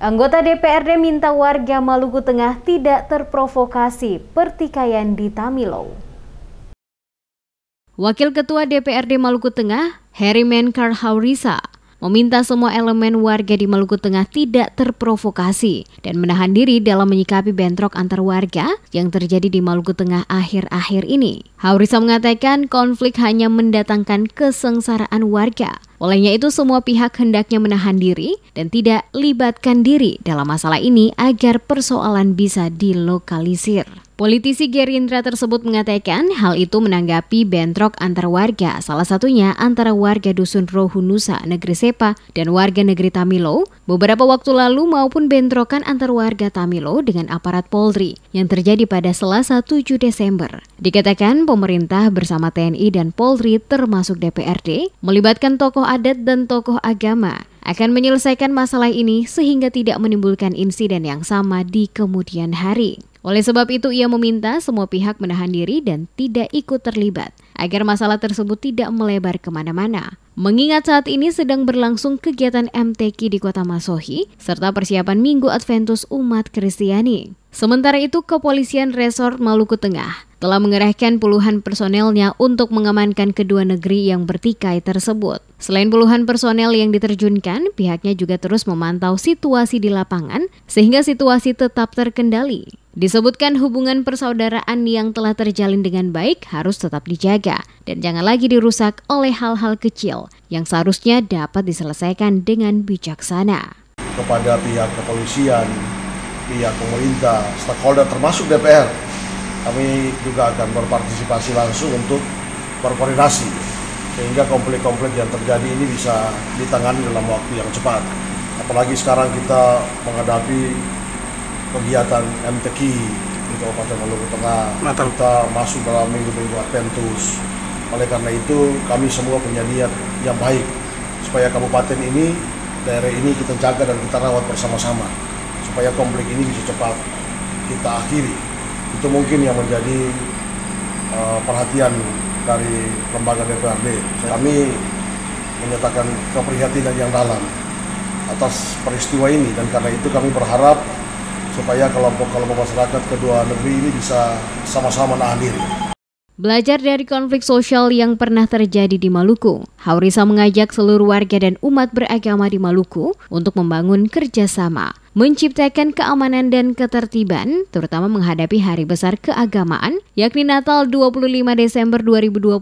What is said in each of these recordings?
Anggota DPRD minta warga Maluku Tengah tidak terprovokasi pertikaian di Tamilau. Wakil Ketua DPRD Maluku Tengah, Harry Menkar Haurisa, meminta semua elemen warga di Maluku Tengah tidak terprovokasi dan menahan diri dalam menyikapi bentrok antar warga yang terjadi di Maluku Tengah akhir-akhir ini. Haurisa mengatakan konflik hanya mendatangkan kesengsaraan warga. Olehnya itu semua pihak hendaknya menahan diri dan tidak libatkan diri dalam masalah ini agar persoalan bisa dilokalisir. Politisi Gerindra tersebut mengatakan hal itu menanggapi bentrok antar warga, salah satunya antara warga Dusun Rohunusa, Negeri Sepa, dan warga Negeri Tamilo, beberapa waktu lalu maupun bentrokan antar warga Tamilo dengan aparat Polri yang terjadi pada selasa 7 Desember. Dikatakan pemerintah bersama TNI dan Polri termasuk DPRD melibatkan tokoh adat dan tokoh agama akan menyelesaikan masalah ini sehingga tidak menimbulkan insiden yang sama di kemudian hari. Oleh sebab itu ia meminta semua pihak menahan diri dan tidak ikut terlibat agar masalah tersebut tidak melebar kemana-mana. Mengingat saat ini sedang berlangsung kegiatan MTQ di kota Masohi serta persiapan Minggu Adventus Umat Kristiani. Sementara itu kepolisian resort Maluku Tengah telah mengerahkan puluhan personelnya untuk mengamankan kedua negeri yang bertikai tersebut. Selain puluhan personel yang diterjunkan, pihaknya juga terus memantau situasi di lapangan sehingga situasi tetap terkendali. Disebutkan hubungan persaudaraan yang telah terjalin dengan baik harus tetap dijaga dan jangan lagi dirusak oleh hal-hal kecil yang seharusnya dapat diselesaikan dengan bijaksana. Kepada pihak kepolisian, pihak pemerintah, stakeholder termasuk DPR, kami juga akan berpartisipasi langsung untuk berkoordinasi sehingga konflik-konflik yang terjadi ini bisa ditangani dalam waktu yang cepat. Apalagi sekarang kita menghadapi kegiatan MTQ di Kabupaten Maluku Tengah. Mantap. Kita masuk dalam minggu-minggu Adventus. Oleh karena itu, kami semua punya niat yang baik supaya kabupaten ini, daerah ini kita jaga dan kita rawat bersama-sama supaya konflik ini bisa cepat kita akhiri. Itu mungkin yang menjadi uh, perhatian dari lembaga DPRD. Kami menyatakan keprihatinan yang dalam atas peristiwa ini dan karena itu kami berharap supaya kelompok-kelompok masyarakat kedua negeri ini bisa sama-sama menahan diri. Belajar dari konflik sosial yang pernah terjadi di Maluku, Haurisa mengajak seluruh warga dan umat beragama di Maluku untuk membangun kerjasama, menciptakan keamanan dan ketertiban, terutama menghadapi hari besar keagamaan, yakni Natal 25 Desember 2021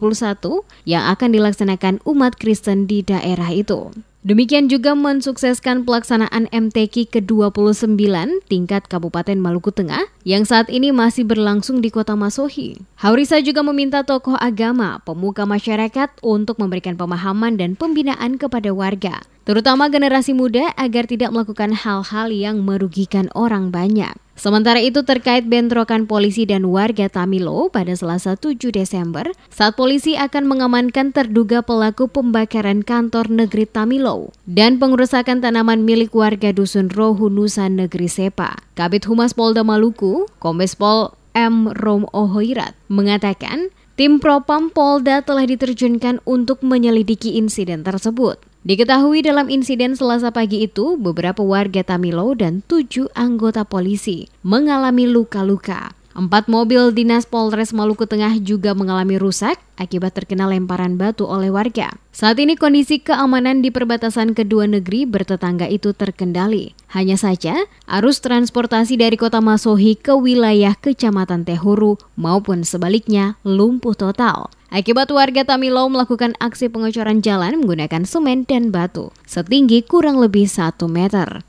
yang akan dilaksanakan umat Kristen di daerah itu. Demikian juga mensukseskan pelaksanaan MTQ ke-29 tingkat Kabupaten Maluku Tengah yang saat ini masih berlangsung di Kota Masohi. Haurisa juga meminta tokoh agama, pemuka masyarakat untuk memberikan pemahaman dan pembinaan kepada warga, terutama generasi muda agar tidak melakukan hal-hal yang merugikan orang banyak. Sementara itu terkait bentrokan polisi dan warga Tamilo pada Selasa 7 Desember, saat polisi akan mengamankan terduga pelaku pembakaran kantor negeri Tamilo dan pengerusakan tanaman milik warga dusun Rohu Nusa Negeri Sepa. Kabit Humas Polda Maluku, Kombes Pol M. Rom Ohoirat, mengatakan Tim Propam Polda telah diterjunkan untuk menyelidiki insiden tersebut. Diketahui dalam insiden selasa pagi itu, beberapa warga Tamilo dan tujuh anggota polisi mengalami luka-luka. Empat mobil dinas Polres Maluku Tengah juga mengalami rusak akibat terkena lemparan batu oleh warga. Saat ini kondisi keamanan di perbatasan kedua negeri bertetangga itu terkendali. Hanya saja, arus transportasi dari kota Masohi ke wilayah Kecamatan Tehuru maupun sebaliknya lumpuh total. Akibat warga Tamilau melakukan aksi pengocoran jalan menggunakan semen dan batu setinggi kurang lebih 1 meter.